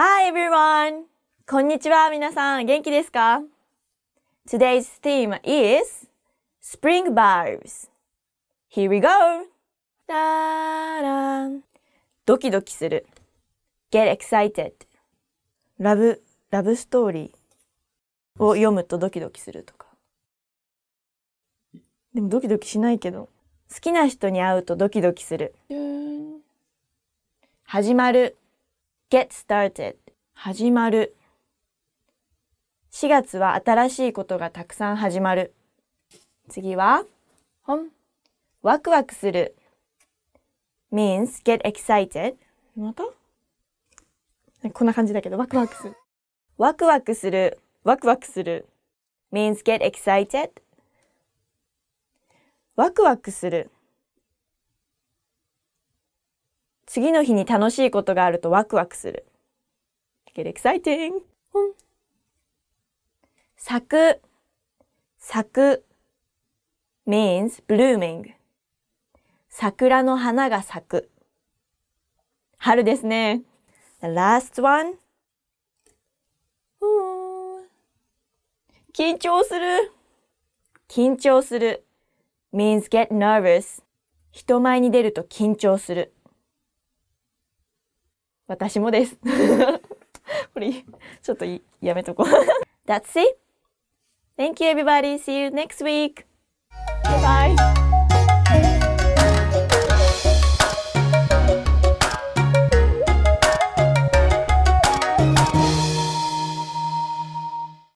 Hi everyone! こんにちは皆さん元気ですか ?Today's theme is Spring Vibes. Here we go! だらんドキドキする Get excited ラブ、ラブストーリーを読むとドキドキするとかでもドキドキしないけど好きな人に会うとドキドキする始まる get started 始まる4月は新しいことがたくさん始まる次は本ワクワクする means get excited またこんな感じだけどワクワクするワクワクするワクワクする means get excited ワクワクする次の日に楽しいことがあるとワクワクする。Get exciting! 咲く、咲く means blooming. 桜の花が咲く。春ですね。The last one. 緊張する。緊張する means get nervous. 人前に出ると緊張する。私もです。これ、ちょっとやめとこう。That's it! Thank you everybody! See you next week! Bye bye!